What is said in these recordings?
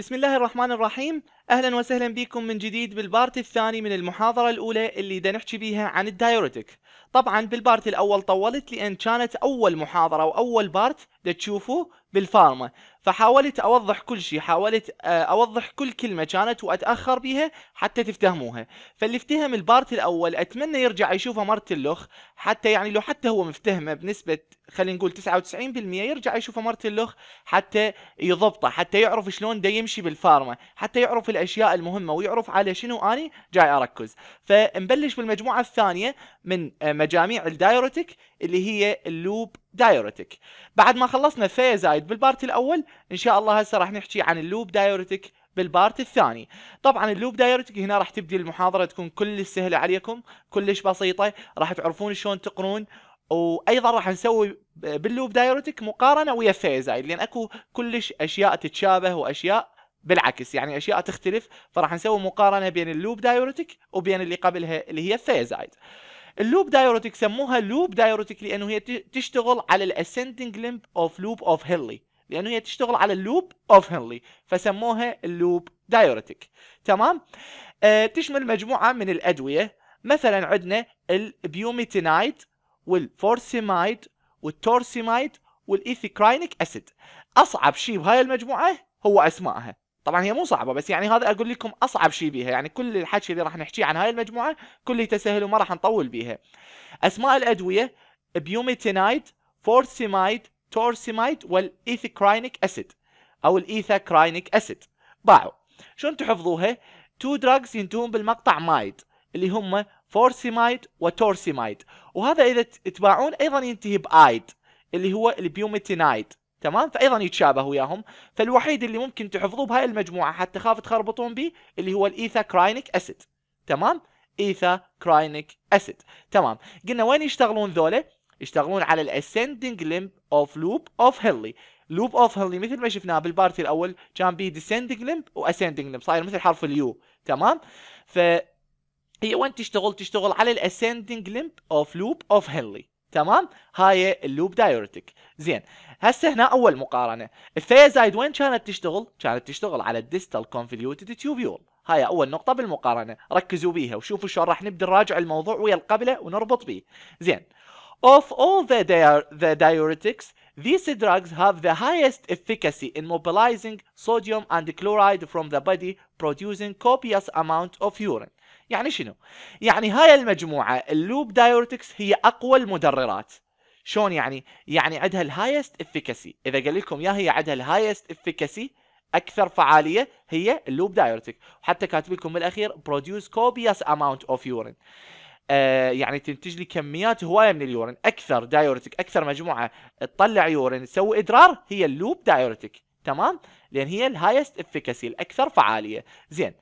بسم الله الرحمن الرحيم اهلا وسهلا بكم من جديد بالبارت الثاني من المحاضرة الاولى اللي دا نحكي بيها عن الدايوريتك طبعا بالبارت الاول طولت لان كانت اول محاضرة واول بارت دا تشوفوه بالفارما فحاولت اوضح كل شيء حاولت آه، اوضح كل كلمه كانت واتاخر بيها حتى تفتهموها فاللي افتهم البارت الاول اتمنى يرجع يشوفه مره اللخ حتى يعني لو حتى هو مفتهمه بنسبه خلينا نقول 99% يرجع يشوفه مره اللخ حتى يضبطه حتى يعرف شلون دا يمشي بالفارما حتى يعرف الاشياء المهمه ويعرف على شنو اني جاي اركز فنبلش بالمجموعه الثانيه من آه، مجاميع الدايروتيك اللي هي اللوب دايوريتك بعد ما خلصنا فيزايد بالبارت الاول ان شاء الله هسه راح نحكي عن اللوب دايوريتك بالبارت الثاني طبعا اللوب دايركت هنا راح تبدي المحاضره تكون كلش سهله عليكم كلش بسيطه راح تعرفون شلون تقرون وايضا راح نسوي باللوب دايرتك مقارنه ويا فيزايد لان اكو كلش اشياء تتشابه واشياء بالعكس يعني اشياء تختلف فراح نسوي مقارنه بين اللوب دايرتك وبين اللي قبلها اللي هي فيزايد اللوب دايروتيك سموها لوب دايروتيك لانه هي تشتغل على الاسندنج لمب اوف لوب اوف هيلي لانه هي تشتغل على اللوب اوف هيلي فسموها اللوب دايوريتك تمام أه تشمل مجموعه من الادويه مثلا عندنا البيوميتينايت والفورسيمايد والتورسيمايد والايثيكراينيك اسيد اصعب شيء بهاي المجموعه هو اسمائها طبعا هي مو صعبه بس يعني هذا اقول لكم اصعب شيء بيها يعني كل الحكي اللي راح نحكيه عن هاي المجموعه كله تسهل وما راح نطول بيها اسماء الادويه بيوميتينايد فورسيمايد تورسيمايد والايثكراينيك اسيد او الايثكراينيك اسيد باعوا شلون تحفظوها تو دراجز ينتهون بالمقطع مايد اللي هم فورسيمايد وتورسيمايد وهذا اذا تباعون ايضا ينتهي بايد اللي هو البيوميتينايد تمام فايضا يتشابه وياهم فالوحيد اللي ممكن تحفظوه بهاي المجموعه حتى خاف تخربطون به اللي هو الايثا كراينيك اسيد تمام ايثا كراينيك اسيد تمام قلنا وين يشتغلون ذولا يشتغلون على الاسندنج لمب اوف لوب اوف هيلي لوب اوف هيلي مثل ما شفناه بالبارتي الاول كان بيه ديسندنج لمب واسندنج لمب صاير مثل حرف اليو تمام ف هي وين تشتغل تشتغل على الاسندنج لمب اوف لوب اوف هيلي تمام هاي اللوب دايورتيك زين هسه هنا اول مقارنه الثيازايد وين كانت تشتغل كانت تشتغل على الديستال كونفليوتد تيوبيول هاي اول نقطه بالمقارنه ركزوا بيها وشوفوا شلون راح نبدا نراجع الموضوع ويا القبله ونربط بيه زين Of all the, di the diuretics, these drugs have the highest efficacy in mobilizing sodium and chloride from the body, producing copious amount of urine. يعني شنو يعني هاي المجموعه اللوب دايورتكس هي اقوى المدررات شلون يعني يعني عندها الهايست افيكاسي اذا قال لكم يا هي عندها الهايست افيكاسي اكثر فعاليه هي اللوب دايورتك وحتى كاتب لكم بالاخير produce copious amount of يورين آه، يعني تنتج لي كميات هوايه من اليورين اكثر دايورتك اكثر مجموعه تطلع يورين تسوي ادرار هي اللوب دايورتك تمام لان هي الهايست افكاسي الاكثر فعاليه زين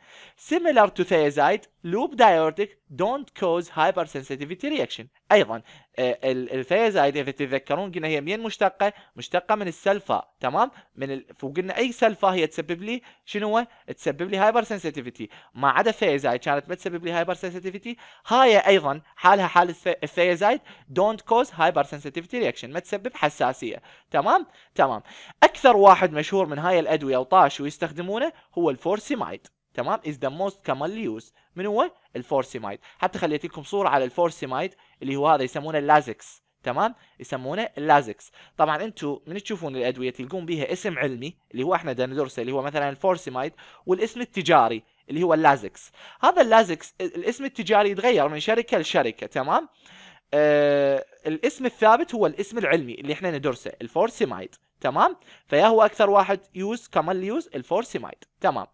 تو ثيازايد لوب دايورتيك دونت كوز هايبر سنسيتيفيتي رياكشن ايضا آه، الثيازايد اذا تتذكرون قلنا هي منين مشتقه مشتقه من السلفا تمام من ال... وقلنا اي سلفا هي تسبب لي شنو تسبب لي هايبر سنسيتيفيتي ما عدا الثيازايد كانت ما تسبب لي هايبر سنسيتيفيتي هاي ايضا حالها حال الثيازايد دونت كوز هايبر سنسيتيفيتي رياكشن ما تسبب حساسيه تمام تمام اكثر واحد مشهور من هاي الأدوية ادويه وطاش ويستخدمونه هو الفورسيمايد تمام از ذا موست commonly يوز من هو الفورسيمايد حتى خليت لكم صوره على الفورسيمايد اللي هو هذا يسمونه اللازكس تمام يسمونه اللازكس طبعا انتم من تشوفون الادويه تلقون بها اسم علمي اللي هو احنا ندرسه اللي هو مثلا الفورسيمايد والاسم التجاري اللي هو اللازكس هذا اللازكس الاسم التجاري يتغير من شركه لشركه تمام آه الاسم الثابت هو الاسم العلمي اللي احنا ندرسه الفورسيمايد تمام فيا هو اكثر واحد يوز كمان يوز الفورسيمايد تمام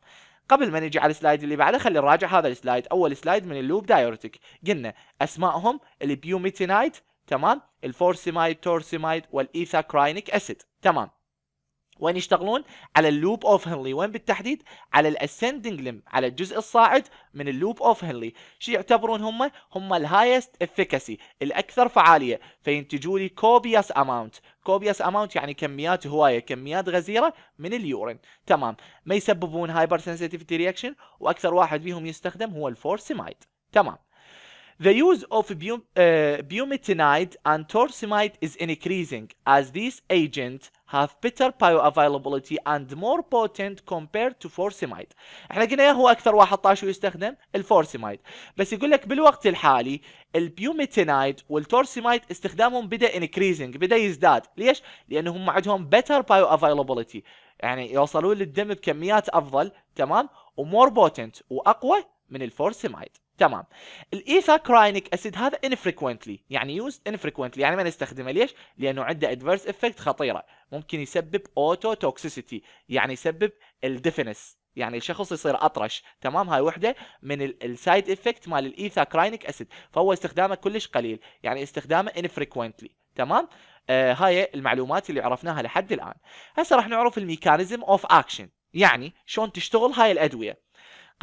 قبل ما نجي على السلايد اللي بعده خلينا نراجع هذا السلايد اول سلايد من اللوب دايورتيك قلنا اسمائهم البيوميتينايد تمام الفورسيمايد تورسيمايد والايثاكراينيك اسيد تمام وين يشتغلون على اللوب اوف هنلي وين بالتحديد على الاسندنج لم على الجزء الصاعد من اللوب اوف هنلي شو يعتبرون هم هم الهايست افيكاسي الاكثر فعاليه فينتجوا لي كوبياس اماونت كوبياس اماونت يعني كميات هوايه كميات غزيره من اليورين تمام ما يسببون هايبر سنسيتيفيتي رياكشن واكثر واحد فيهم يستخدم هو الفورسيمايد تمام The use of bu uh, bumetanide and torsemide is increasing as these agents have better bioavailability and more potent compared to forsemide. احنا قلنا هو اكثر واحد طاش ويستخدم الفورسيمايد بس يقول لك بالوقت الحالي البيوميتينايد والتورسيمايد استخدامهم بدا انكريزنج بدا يزداد ليش؟ لانهم عندهم better bioavailability يعني يوصلون للدم بكميات افضل تمام ومور بوتنت واقوى من الفورسيمايد. تمام الايثاكراينيك اسيد هذا انفريكوينتلي يعني يوز انفريكوينتلي يعني ما نستخدمه ليش؟ لانه عنده ادفيرس افكت خطيره ممكن يسبب اوتو توكسيسيتي يعني يسبب الدفنس يعني الشخص يصير اطرش تمام هاي وحده من السايد افكت مال الايثاكراينيك اسيد فهو استخدامه كلش قليل يعني استخدامه انفريكوينتلي تمام آه هاي المعلومات اللي عرفناها لحد الان هسه راح نعرف الميكانيزم اوف اكشن يعني شلون تشتغل هاي الادويه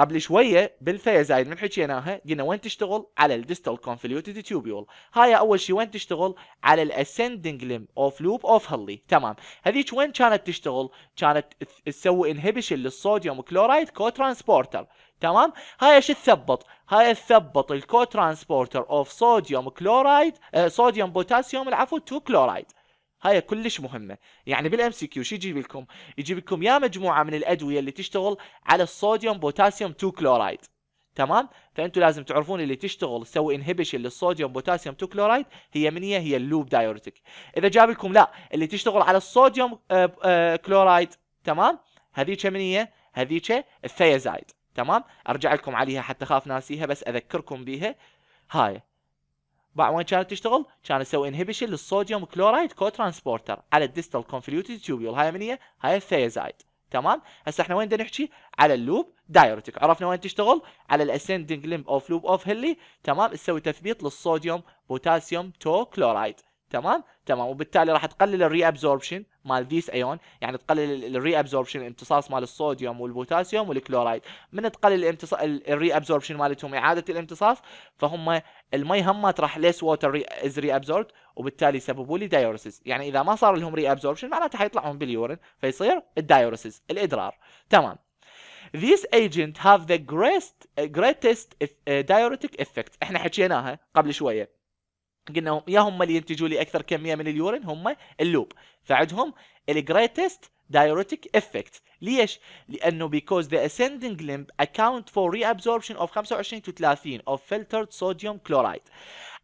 قبل شويه بالفيا من حكيناها قلنا وين تشتغل على الديستال كونفليوتد تيوبيول هاي اول شيء وين تشتغل على الاسندنج ليم اوف لوب اوف هلي تمام هذيك وين كانت تشتغل كانت تسوي انهبيشن للصوديوم كلورايد كو ترانسبورتر تمام هاي ايش تثبط هاي تثبط الكو ترانسبورتر اوف صوديوم كلورايد صوديوم بوتاسيوم العفو تو كلورايد هاي كلش مهمه يعني بالام سي كيو شو يجيب لكم يجيب لكم يا مجموعه من الادويه اللي تشتغل على الصوديوم بوتاسيوم 2 كلورايد تمام فانتوا لازم تعرفون اللي تشتغل تسوي انهبيشن للصوديوم بوتاسيوم 2 كلورايد هي من هي هي اللوب دايورتيك اذا جاب لكم لا اللي تشتغل على الصوديوم آه، آه، كلورايد تمام هذيك من هي هذيك الثيازايد تمام ارجع لكم عليها حتى خاف ناسيها بس اذكركم بيها هاي بعد وين كانت تشتغل؟ كان تسوي انهبيشن للصوديوم كلورايد كو ترانسبورتر على الديستال كونفليوتد تيوبيول هاي من هي؟ هاي الثيازايد تمام؟ هسه احنا وين بدنا نحكي؟ على اللوب دايرتك عرفنا وين تشتغل؟ على الاسندنج لمب اوف لوب اوف هيلي تمام؟ تسوي تثبيت للصوديوم بوتاسيوم تو كلورايد تمام تمام وبالتالي راح تقلل الري ابزوربشن مال ذيس ايون يعني تقلل الري ابزوربشن امتصاص مال الصوديوم والبوتاسيوم والكلورايد من تقلل الامتصاص الري ابزوربشن مالتهم اعاده الامتصاص فهم المي همات راح ليس ووتر از ري ابزورب وبالتالي يسببوا لي دايوريسيس يعني اذا ما صار لهم ري ابزوربشن معناته حيطلعون باليورين فيصير الدايوريسيس الادرار تمام ذيس ايجنت have the greatest, greatest diuretic effect احنا حكيناها قبل شويه قلنا يا هم اللي ينتجوا لي اكثر كميه من اليورين هم اللوب فعندهم الجريتست دايوريتيك افكت ليش؟ لأنه ذا اسندنج لمب اكونت فور ري ابزوربشن اوف 25 تو 30 اوف فلترد صوديوم كلورايد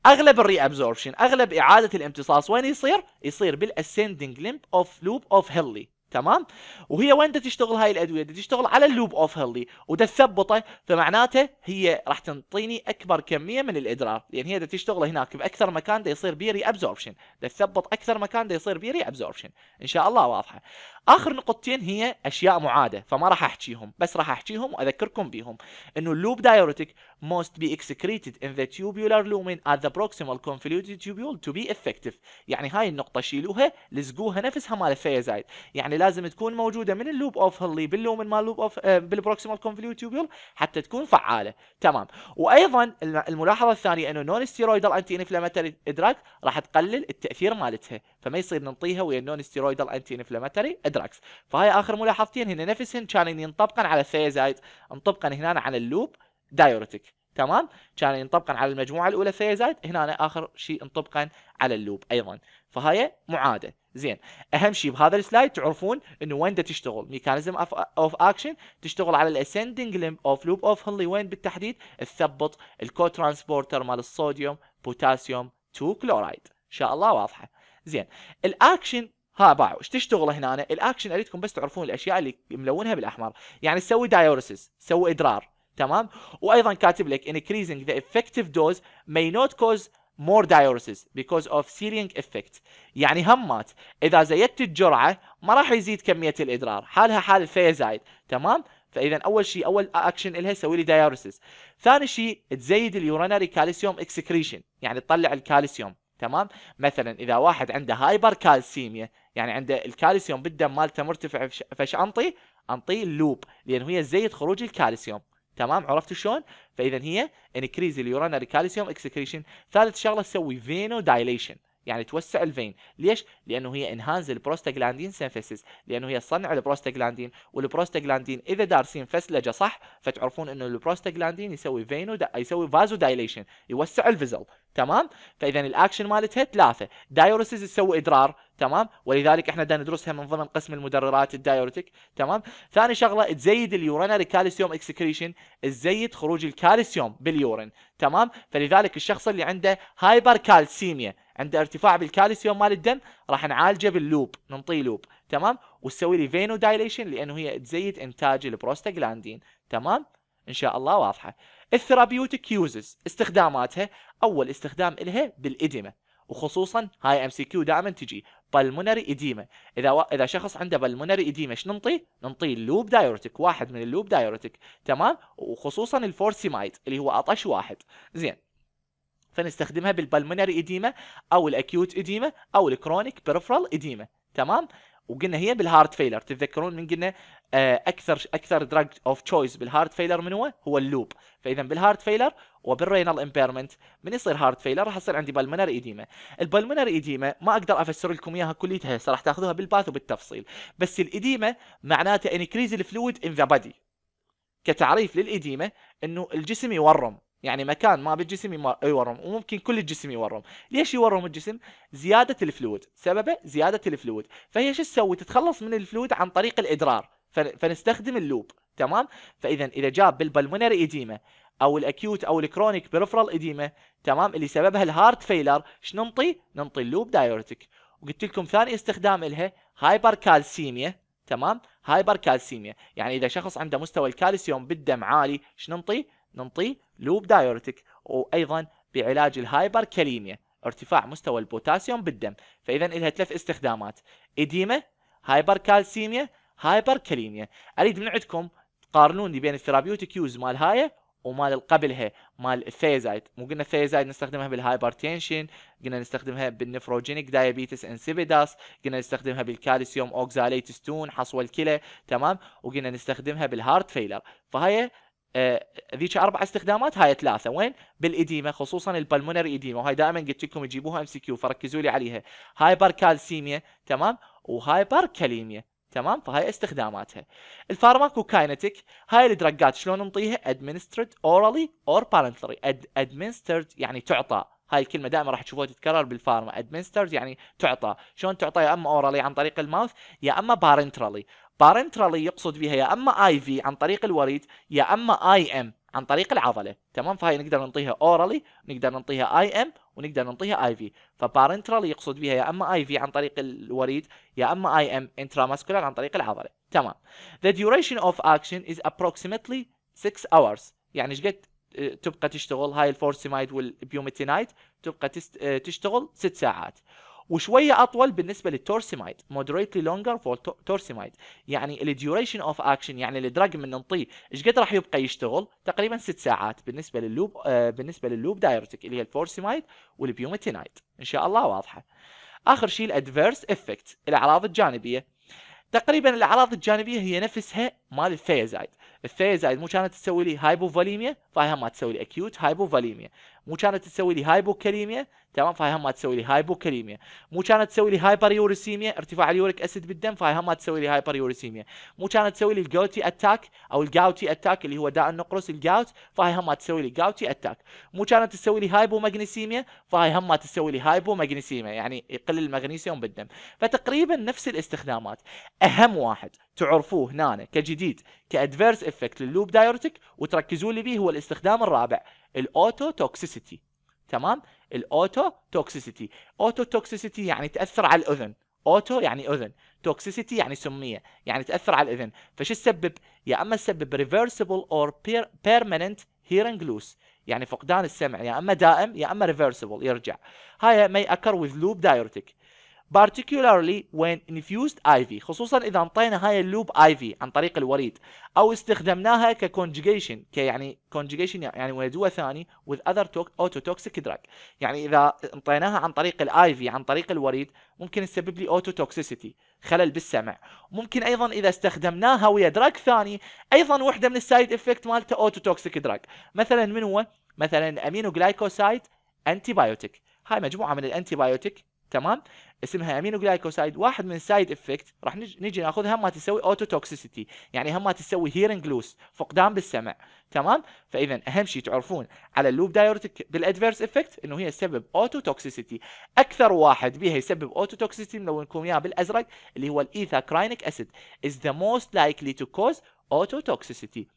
أغلب الريابزوربشن أغلب إعادة الامتصاص وين يصير؟ يصير بالاسندنج لمب اوف لوب اوف هيلي تمام وهي وين تشتغل هاي الادويه تشتغل على اللوب اوف هيلي وده تثبطه فمعناته هي راح تنطيني اكبر كميه من الادرار لان يعني هي تشتغل هناك باكثر مكان ده يصير بيري ابزوربشن بدها تثبط اكثر مكان ده يصير بيري ابزوربشن ان شاء الله واضحه اخر نقطتين هي اشياء معاده فما راح احكيهم بس راح احكيهم واذكركم بيهم انه اللوب دايوريتك must be excreted in the tubular lumen at the proximal convoluted tubule to be effective يعني هاي النقطة شيلوها لزقوها نفسها مال الثيازايد يعني لازم تكون موجودة من اللوب اوف هلي باللومن مال اللوب اوف بالبروكسيمال convoluted tubule حتى تكون فعالة تمام وايضا الملاحظة الثانية انه نون ستيرويدال انتي انفلاماتوري دراج راح تقلل التأثير مالتها فما يصير ننطيها ويا النون ستيرويدال انتي انفلاماتوري دراجز فهاي اخر ملاحظتين هنا نفسهن كانن ينطبقن على الثيازايد انطبقن هنا على اللوب دايوريتك تمام كان ينطبقا على المجموعه الاولى فيزات هنا أنا اخر شيء ينطبق على اللوب ايضا فهاي معاده زين اهم شيء بهذا السلايد تعرفون انه وين دا تشتغل ميكانيزم اوف اكشن تشتغل على الاسندنج لمب اوف لوب اوف هنلي وين بالتحديد تثبط الكو ترانسبورتر مال الصوديوم بوتاسيوم 2 كلورايد ان شاء الله واضحه زين الاكشن ها باعوا ايش تشتغل هنا الاكشن اريدكم بس تعرفون الاشياء اللي ملونها بالاحمر يعني تسوي دايورسيس تسوي ادرار تمام وايضا كاتب لك increasing the effective dose may not cause more diuresis because of searing effect يعني همات اذا زيدت الجرعه ما راح يزيد كميه الادرار حالها حال الفيازايد تمام فاذا اول شيء اول اكشن لها سوي لي دايوريسيس ثاني شيء تزيد اليورينري كالسيوم اكسكريشن يعني تطلع الكالسيوم تمام مثلا اذا واحد عنده هايبر كالسيميا يعني عنده الكالسيوم بالدم مالته مرتفع فش انطي انطيه اللوب لان هي تزيد خروج الكالسيوم تمام عرفتوا شلون؟ فاذا هي انكريز اليورانري كالسيوم اكسكريشن ثالث شغله تسوي فينو دايليشن يعني توسع الفين ليش لانه هي انهانز البروستاجلاندين سينثيسيس لانه هي تصنع البروستاجلاندين والبروستاجلاندين اذا دارسين فسلجه صح فتعرفون انه البروستاجلاندين يسوي فينو دا يسوي فازو دايليشن يوسع الفيزل تمام فاذا الاكشن مالتها ثلاثه دايوريسيس تسوي ادرار تمام ولذلك احنا دا ندرسها من ضمن قسم المدررات الدايوريتك تمام ثاني شغله تزيد اليورينري كالسيوم اكسكريشن تزيد خروج الكالسيوم باليورين تمام فلذلك الشخص اللي عنده هايبر كالسيميا عند ارتفاع بالكالسيوم مال الدم راح نعالجه باللوب ننطيه لوب تمام وتسوي لي فينو دايليشن لانه هي تزيد انتاج البروستاجلاندين تمام ان شاء الله واضحه الثيرابيوتيك يوزز استخداماتها اول استخدام لها بالإديمة وخصوصا هاي ام سي كيو دائما تجي بالمونري ايديما اذا و... اذا شخص عنده بالمونري ايديما ايش ننطيه؟ ننطيه اللوب دايورتيك واحد من اللوب دايورتيك تمام وخصوصا الفورسيمايد اللي هو عطش واحد زين فنستخدمها بالبلمونري ايديما او الاكيوت ايديما او الكرونيك بيرفرال ايديما تمام وقلنا هي بالهارت فيلر تتذكرون من قلنا آه، اكثر اكثر دراج اوف تشويس بالهارت فيلر من هو هو اللوب فاذا بالهارت فيلر وبالرينال امبيرمنت من يصير هارت فيلر راح يصير عندي بالمونر ايديما البالمونر ايديما ما اقدر افسر لكم اياها كليتها هسه راح تاخذوها بالباث وبالتفصيل بس الايديما معناته انكريز الفلويد ان ذا بادي كتعريف للايديما انه الجسم يورم يعني مكان ما بالجسم يورم وممكن كل الجسم يورم ليش يورم الجسم زياده الفلويد سببه زياده الفلويد فهي شو تسوي تتخلص من الفلويد عن طريق الادرار فنستخدم اللوب تمام فاذا اذا جاب بالبلمونري اديمه او الاكيوت او الكرونيك بريفرال اديمه تمام اللي سببها الهارت فيلر شنو ننطي ننطي اللوب دايورتيك وقلت لكم ثاني استخدام لها هايبر كالسيميا تمام هايبر كالسيميا يعني اذا شخص عنده مستوى الكالسيوم بالدم عالي شنو ننطي ننطيه لوب دايوريتك وايضا بعلاج الهايبر كاليميا ارتفاع مستوى البوتاسيوم بالدم فاذا لها ثلاث استخدامات اديمه هايبر كاليميا اريد من عندكم تقارنون بين الثيرابيوتيك يوز مال هاي ومال قبلها مال الثيازايد مو قلنا الثيازايد نستخدمها بالهايبرتنشن قلنا نستخدمها بالنفروجينيك دايابيتس انسيبيداس قلنا نستخدمها بالكالسيوم اوكزاليت ستون الكلى تمام وقلنا نستخدمها بالهارت فيلر فهي آه، ذيك اربع استخدامات هاي ثلاثه وين بالاديمه خصوصا البلمونري اديمه وهاي دائما قلت لكم يجيبوها ام سي كيو فركزوا لي عليها هايبر كالسيميا تمام وهايبر كاليميا تمام فهاي استخداماتها الفارماكو كاينتيك هاي الدرجات شلون نعطيها ادمنسترد اورالي اور بارنتلي ادمنسترد يعني تعطى هاي الكلمة دائما راح تشوفوها تتكرر بالفارما ادمنسترز يعني تعطى، شلون تعطى يا اما اورالي عن طريق الماوث يا اما بارنترالي، بارنترالي يقصد بها يا اما اي في عن طريق الوريد يا اما اي ام عن طريق العضله تمام فهي نقدر نعطيها اورالي نقدر نعطيها اي ام ونقدر نعطيها اي في فبارنترالي يقصد بها يا اما اي في عن طريق الوريد يا اما اي ام انتراماسكولار عن طريق العضله تمام the duration of action is approximately 6 hours يعني ايش قد آه، تبقى تشتغل هاي الفورسيمايد والبيوميتينايت تبقى آه، تشتغل 6 ساعات وشويه اطول بالنسبه للتورسيمايد moderately longer for torsimide يعني الديوريشن اوف اكشن يعني الدراج من ننطيه ايش قد راح يبقى يشتغل تقريبا 6 ساعات بالنسبه لللوب آه بالنسبه لللوب دايرتك اللي هي الفورسيمايد والبيومتينايد ان شاء الله واضحه اخر شيء الادفيرس افكت الاعراض الجانبيه تقريبا الاعراض الجانبيه هي نفسها مال الثيازايد الثيازايد مو كانت تسوي لي هايبوفوليميا فهي ما تسوي لي اكيوت هايبوفوليميا مو كانت تسوي لي هايبوكاليميا تمام فهي هم ما تسوي لي هايبوكاليميا مو كانت تسوي لي هايبر يوريسيميا ارتفاع اليوريك اسيد بالدم فهي هم ما تسوي لي هايبر يوريسيميا مو كانت تسوي لي الجوتي اتاك او الجاوتي اتاك اللي هو داء النقرس الجاوت فهي هم ما تسوي لي جاوتي اتاك مو كانت تسوي لي هايبو ماجنيسيميا فهي هم ما تسوي لي هايبو ماجنيسيميا يعني يقل المغنيسيوم بالدم فتقريبا نفس الاستخدامات اهم واحد تعرفوه هنا كجديد كادفيرس افكت للوب دايورتيك وتركزوا لي به هو الاستخدام الرابع الاوتو توكسيسيتي تمام الاوتو توكسيسيتي اوتو توكسيسيتي يعني تاثر على الاذن اوتو يعني اذن توكسيسيتي يعني سميه يعني تاثر على الاذن فشو تسبب يا اما تسبب ريفرسبل اور بيرمننت هيرنج لوس يعني فقدان السمع يا اما دائم يا اما ريفرسبل يرجع هاي ماي اكر وذ لوب دايورتيك particularly when infused IV خصوصا إذا انطينا هاي اللوب IV عن طريق الوريد أو استخدمناها كconjugation كيعني conjugation يعني ويدوى ثاني with other autotoxic drug يعني إذا انطيناها عن طريق ال IV عن طريق الوريد ممكن تسبب لي autotoxicity خلل بالسمع ممكن أيضا إذا استخدمناها ويا دراج ثاني أيضا وحدة من السايد افكت مالته autotoxic drug مثلا من هو مثلا امينو جلايكوسايد انتي بايوتيك هاي مجموعه من الانتي بايوتيك تمام اسمها امينو جلايكوسايد واحد من سايد افكت راح نجي ناخذها ما تسوي اوتو توكسيسيتي يعني هم ما تسوي هيرنج لوس فقدان بالسمع تمام فاذا اهم شيء تعرفون على اللوب دايورتك بالادفيرس افكت انه هي تسبب اوتو توكسيسيتي اكثر واحد بيها يسبب اوتو توكسيسيتي ملونكم اياه بالازرق اللي هو الايثاكراينيك اسيد از ذا موست لايكلي تو كوز اوتو توكسيسيتي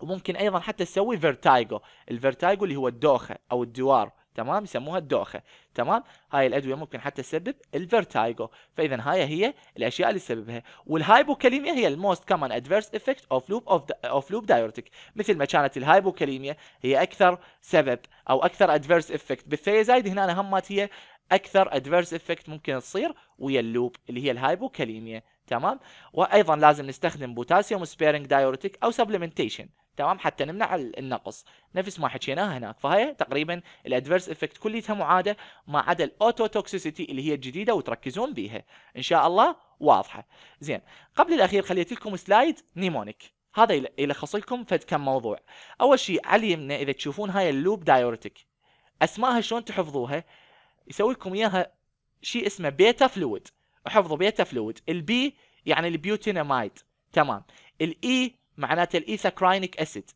وممكن ايضا حتى تسوي فيرتايجو الفيرتايجو اللي هو الدوخه او الدوار تمام يسموها الدوخه تمام هاي الادويه ممكن حتى تسبب الفيرتايجو فاذا هاي هي الاشياء اللي تسببها والهايبوكاليميا هي الموست كومن ادفيرس افكت اوف لوب اوف لوب دايورتيك مثل ما كانت الهايبوكاليميا هي اكثر سبب او اكثر ادفيرس افكت بالثيازايد هنا همات هي اكثر ادفيرس افكت ممكن تصير ويا اللوب اللي هي الهايبوكاليميا تمام وايضا لازم نستخدم بوتاسيوم سبيرنج دايورتيك او سبلمنتيشن تمام حتى نمنع النقص نفس ما حكيناها هناك فهي تقريبا الادفيرس افكت كليتها معاده ما عدا الاوتو توكسيسيتي اللي هي الجديده وتركزون بيها ان شاء الله واضحه زين قبل الاخير خليت لكم سلايد نيمونيك هذا يلخص لكم فد كم موضوع اول شيء على اليمنى اذا تشوفون هاي اللوب دايورتيك اسمائها شلون تحفظوها يسوي لكم اياها شيء اسمه بيتا فلويد احفظوا بيتا فلويد البي يعني البيوتيناميد تمام الاي e معناته الايثاكراينيك اسيد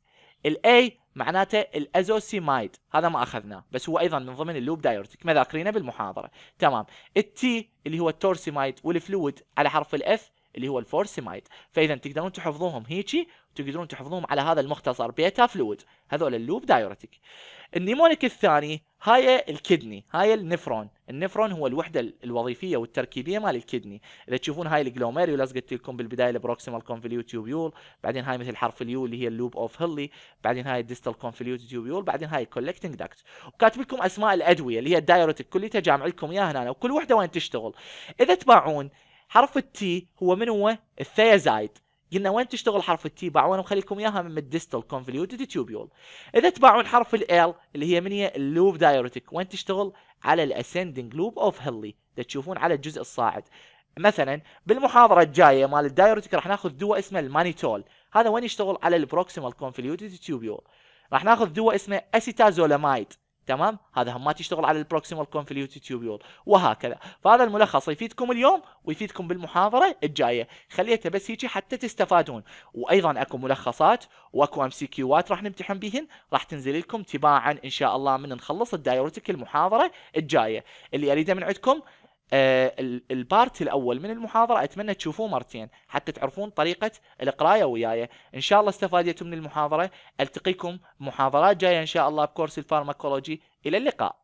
الاي معناته الازوسيمايد هذا ما اخذناه بس هو ايضا من ضمن اللوب دايورتيك ما ذاكرينه بالمحاضره تمام التي اللي هو التورسيمايد والفلويد على حرف الاف اللي هو الفورسيمايد فاذا تقدرون تحفظوهم هيجي تقدرون تحفظوهم على هذا المختصر بيتا فلويد هذول اللوب دايوريتك النيمونيك الثاني هاي الكدني هاي النفرون النفرون هو الوحده الوظيفيه والتركيبيه مال الكدني اذا تشوفون هاي الجلوميريولاس قلت لكم بالبدايه البروكسيمال كونفليوت تيوبيول بعدين هاي مثل حرف اليو اللي هي اللوب اوف هيلي بعدين هاي الديستال كونفليوت تيوبيول بعدين هاي كولكتنج داكت وكاتب لكم اسماء الادويه اللي هي الدايوريتك كلها جامع لكم اياها هنا وكل وحده وين تشتغل اذا تباعون حرف التي هو من هو الثيازايد قلنا وين تشتغل حرف التي باعوا انا مخليكم اياها من الديستال كونفليوتد تيوبيول اذا تباعون حرف ال اللي هي من هي اللوب دايرتك وين تشتغل على الاسندنج لوب اوف هيلي تشوفون على الجزء الصاعد مثلا بالمحاضره الجايه مال الدايرتك راح ناخذ دواء اسمه المانيتول هذا وين يشتغل على البروكسيمال كونفليوتد تيوبيول راح ناخذ دواء اسمه اسيتازولامايد تمام هذا هم ما تشتغل على البروكسيمال كونفليوت تيوبيول وهكذا فهذا الملخص يفيدكم اليوم ويفيدكم بالمحاضره الجايه خليته بس هيجي حتى تستفادون وايضا اكو ملخصات واكو ام سي كيوات راح نمتحن بهن راح تنزل لكم تباعا ان شاء الله من نخلص الدايرتك المحاضره الجايه اللي اريده من عندكم آه، البارت الاول من المحاضره اتمنى تشوفوه مرتين حتى تعرفون طريقه القرايه وياي ان شاء الله استفادتوا من المحاضره التقيكم محاضرات جايه ان شاء الله بكورس الفارماكولوجي الى اللقاء